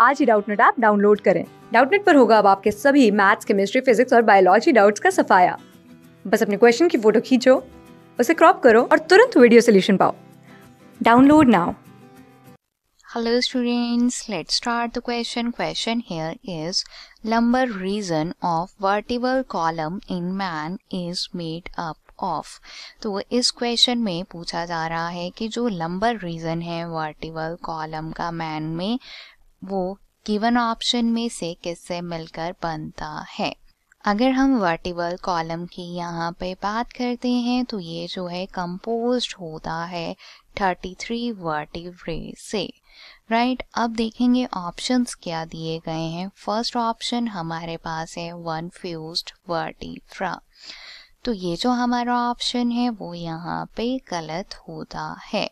आज ही Doubtnut app download करें डाउटनेट पर होगा अब आपके सभी मैथ्स केमिस्ट्री फिजिक्स और बायोलॉजी डाउट्स का सफाया बस अपने क्वेश्चन की फोटो खींचो उसे क्रॉप करो और तुरंत वीडियो सोल्यूशन पाओ download now hello students let's start the question question here is lumbar region of vertebral column in man is made up of तो इस क्वेश्चन में पूछा जा रहा है कि जो लंबर रीजन है वर्टिबल कॉलम का मैन में वो गिवन ऑप्शन में से किससे मिलकर बनता है अगर हम वर्टिबल कॉलम की यहाँ पे बात करते हैं तो ये जो है कंपोज्ड होता है 33 वर्टिब्रे से राइट right? अब देखेंगे ऑप्शंस क्या दिए गए हैं फर्स्ट ऑप्शन हमारे पास है वन फ्यूज्ड वर्टिफ्रा तो ये जो हमारा ऑप्शन है वो यहाँ पे गलत होता है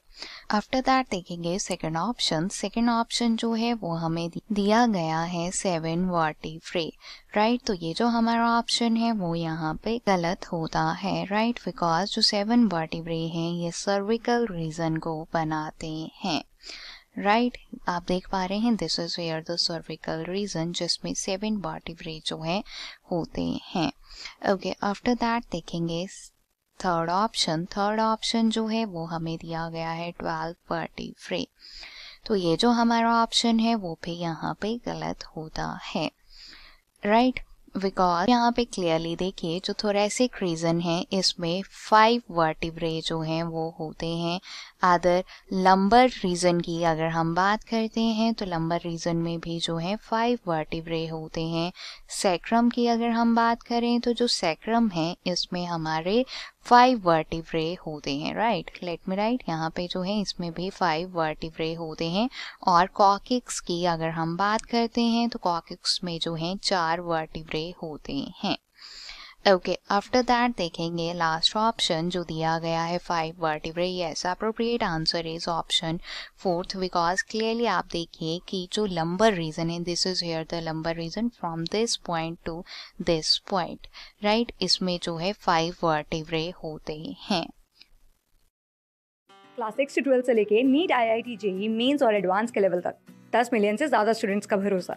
आफ्टर दैट देखेंगे सेकेंड ऑप्शन सेकेंड ऑप्शन जो है वो हमें दिया गया है सेवन वर्टी फ्री राइट तो ये जो हमारा ऑप्शन है वो यहाँ पे गलत होता है राइट बिकॉज जो सेवन वर्टी फ्री है ये सर्विकल रीजन को बनाते हैं राइट right? आप देख पा रहे हैं this is where the cervical region जिसमें सेवन वर्टिब्रे जो है होते हैं ओके आफ्टर दैट देखेंगे थर्ड ऑप्शन थर्ड ऑप्शन जो है वो हमें दिया गया है ट्वेल्व फ्रे तो ये जो हमारा ऑप्शन है वो भी यहाँ पे गलत होता है राइट right? बिकॉज यहाँ पे क्लियरली देखिए जो थोरेसिक रीजन है इसमें फाइव वर्टिब्रे जो हैं वो होते हैं अदर लंबर रीजन की अगर हम बात करते हैं तो लंबर रीजन में भी जो है फाइव वर्टिब्रे होते हैं सेक्रम की अगर हम बात करें तो जो सेक्रम है इसमें हमारे फाइव वर्टिब्रे होते हैं राइट लेट मी राइट यहाँ पे जो है इसमें भी फाइव वर्टिब्रे होते हैं और कॉकिक्स की अगर हम बात करते हैं तो कॉकिक्स में जो है चार वर्टिब्रे होते हैं ओके आफ्टर दैट देखेंगे लास्ट ऑप्शन जो दिया गया है five vertebrae yes appropriate answer is option fourth because clearly आप देखिए कि जो लंबर रीजन है this is here the lumbar region from this point to this point right इसमें जो है फाइव वर्टिब्रे होते हैं क्लास सिक्स से ट्वेल्थ से लेके NEET I I T JEE mains और एडवांस के लेवल तक दस मिलियन से ज़्यादा स्टूडेंट्स का भरोसा